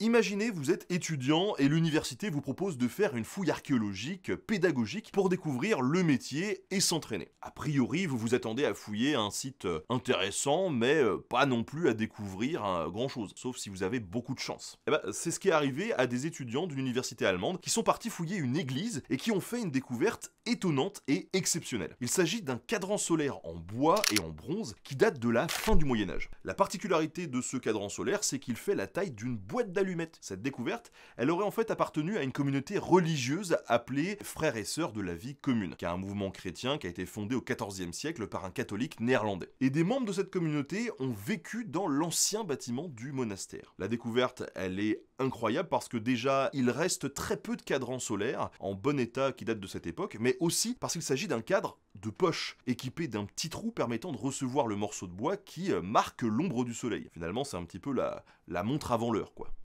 Imaginez, vous êtes étudiant et l'université vous propose de faire une fouille archéologique, pédagogique, pour découvrir le métier et s'entraîner. A priori, vous vous attendez à fouiller un site euh, intéressant, mais euh, pas non plus à découvrir hein, grand-chose, sauf si vous avez beaucoup de chance. Eh ben, c'est ce qui est arrivé à des étudiants d'une université allemande qui sont partis fouiller une église et qui ont fait une découverte étonnante et exceptionnelle. Il s'agit d'un cadran solaire en bois et en bronze qui date de la fin du Moyen Âge. La particularité de ce cadran solaire, c'est qu'il fait la taille d'une boîte d'allumettes cette découverte, elle aurait en fait appartenu à une communauté religieuse appelée Frères et Sœurs de la Vie Commune, qui est un mouvement chrétien qui a été fondé au XIVe siècle par un catholique néerlandais. Et des membres de cette communauté ont vécu dans l'ancien bâtiment du monastère. La découverte, elle est incroyable parce que déjà, il reste très peu de cadrans solaires en bon état qui datent de cette époque, mais aussi parce qu'il s'agit d'un cadre de poche, équipé d'un petit trou permettant de recevoir le morceau de bois qui euh, marque l'ombre du soleil. Finalement, c'est un petit peu la montre avant l'heure, quoi.